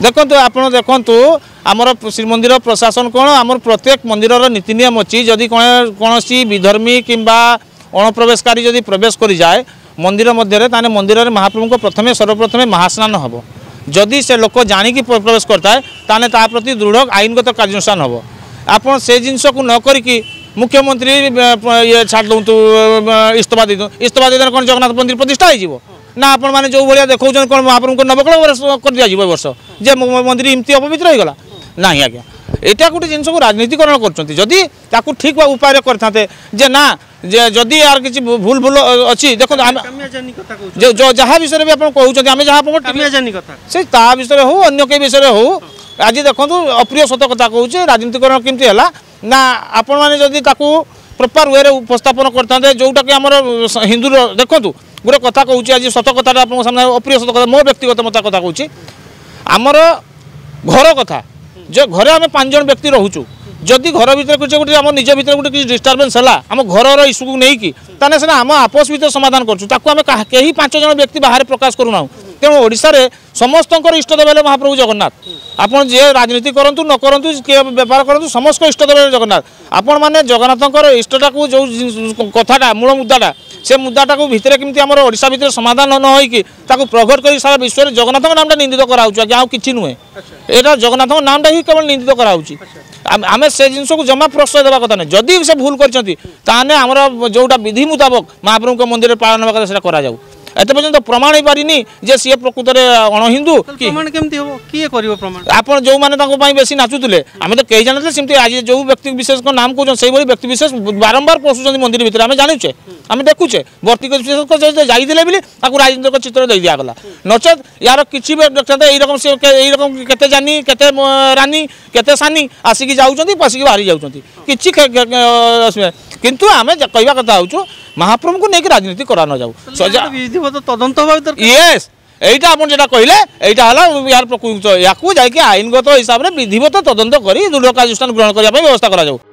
ଦେଖନ୍ତୁ ଆପଣ ଦେଖନ୍ତୁ ଆମର ଶ୍ରୀମନ୍ଦିର ପ୍ରଶାସନ କ'ଣ ଆମର ପ୍ରତ୍ୟେକ ମନ୍ଦିରର ନୀତି ନିୟମ ଅଛି ଯଦି କୌଣସି ବିଧର୍ମୀ କିମ୍ବା ଅଣପ୍ରବେଶକାରୀ ଯଦି ପ୍ରବେଶ କରିଯାଏ ମନ୍ଦିର ମଧ୍ୟରେ ତାହେଲେ ମନ୍ଦିରରେ ମହାପ୍ରଭୁଙ୍କ ପ୍ରଥମେ ସର୍ବପ୍ରଥମେ ମହାସ୍ନାନ ହେବ ଯଦି ସେ ଲୋକ ଜାଣିକି ପ୍ରବେଶ କରିଥାଏ ତାହେଲେ ତା ପ୍ରତି ଦୃଢ଼ ଆଇନଗତ କାର୍ଯ୍ୟାନୁଷ୍ଠାନ ହେବ ଆପଣ ସେ ଜିନିଷକୁ ନ କରିକି ମୁଖ୍ୟମନ୍ତ୍ରୀ ଇଏ ଛାଡ଼ି ଦିଅନ୍ତୁ ଇସ୍ତଫା ଦେଇଦିଅନ୍ତୁ ଇସ୍ତଫା ଦେଇଦେଲେ କ'ଣ ଜଗନ୍ନାଥ ମନ୍ଦିର ପ୍ରତିଷ୍ଠା ହେଇଯିବ ନା ଆପଣମାନେ ଯେଉଁ ଭଳିଆ ଦେଖାଉଛନ୍ତି କ'ଣ ମହାପ୍ରଭୁଙ୍କ ନବକଳ କରିଦିଆଯିବ ଏ ବର୍ଷ ଯେ ମନ୍ଦିର ଏମିତି ଅପବିତ୍ର ହୋଇଗଲା ନାହିଁ ଆଜ୍ଞା এটা গোটে জিনিসকে রাজনীতিকরণ করছেন যদি তাকে ঠিক উপায়ে করে থাকে যে না যে যদি আর কিছু ভুল ভুল অছি দেখুন যা বিষয়ে আপনার কুমার আমি যা সে তা বিষয়ে হো অন্য কে বিষয়ে হো আজ দেখুন অপ্রিয় সত কথা কুচি রাজনীতিকরণ কমিটি হল না আপনার যদি তাকে প্রপার ওয়ে উপস্থাপন করে থাকে যেটাকি আমার হিন্দুর দেখুন গোটে কথা কৌছি আজ সত কথাটা আপনার সামনে অপ্রিয় সত কথা মো ব্যক্তিগত মত কথা কৌছি আমার ঘর কথা যে ঘরে আমি পাঁচজন ব্যক্তি রহুছু যদি ঘর ভিতরে কিছু গোটে আমার নিজ ভিতরে গোটে কিছু ডিস্টারবেন্স হল আমার ঘরর ইস্যুকে নেইকি তাহলে সেটা আমার আপোষ ভিতরে সমাধান করছু তাকে আমি কেহি পাঁচজন ব্যক্তি বাহারে প্রকাশ করু না তেমন ওড়শার ସମସ୍ତଙ୍କର ଇଷ୍ଟଦେବ ହେଲେ ମହାପ୍ରଭୁ ଜଗନ୍ନାଥ ଆପଣ ଯିଏ ରାଜନୀତି କରନ୍ତୁ ନ କରନ୍ତୁ କିଏ ବେପାର କରନ୍ତୁ ସମସ୍ତଙ୍କ ଇଷ୍ଟଦେବ ହେଲେ ଜଗନ୍ନାଥ ଆପଣମାନେ ଜଗନ୍ନାଥଙ୍କର ଇଷ୍ଟଟାକୁ ଯେଉଁ କଥାଟା ମୂଳ ମୁଦାଟା সে মুদাটাকে ভিতরে কেমি আমার ওড়শা ভিতরে সমাধান ন নহইকি তাকে প্রঘট করে সারা বিশ্বের জগন্নাথ নামটা নিন্দিত করা হচ্ছে আজ্ঞা আছে নুহে এটা জগন্নাথ নামটা হি কেবল নিন্দিত করা হচ্ছে আমি সে জিনিসকে জমা প্রশ্রয় দেওয়া কথা নয় যদি সে ভুল করছেন তাহলে আমার যেটা বিধি মুতাবক মহাপ্রভুঙ্ মন্দিরে পালন হওয়ার কথা সেটা করা যাও এত পর্যন্ত প্রমাণ হয়ে পারি যে সি প্রকৃত অণহিন্দু আপনার যে বেশি নাচুলে আমি তো কেই জানি সেমি আজ যে ব্যক্তি বিশেষ নাম কুচন সেইভাবে ব্যক্তি বিশেষ বারম্বার পশুছেন মন্দির ভিতরে আমি জানুছে আমি দেখুছে বর্তি যাইলে বলে তাকে রাজনীতিক চিত্র দিয়ে দিয়াগলা নচে ইার কিছু দেখতে এইরকম সে এইরকম কেতে জানি কেতে রানি কেতে সানি আসি যাচ্ছেন পশিকি বাহারি যাচ্ছেন কিছু কিন্তু আমি কহা কথা হচ্ছে ମହାପ୍ରଭୁଙ୍କୁ ନେଇକି ରାଜନୀତି କରାନଯାଉ ତଦନ୍ତ ୟେସ୍ এইটা আপন যেটা কহিলে এইটা হল ইয়ার প্রকৃত ইয়াকু যাইকি আইনগত হিসাবে বিধিবত তদন্ত করে দৃঢ় কার্যানুষ্ঠান গ্রহণ করা ব্যবস্থা করা যাও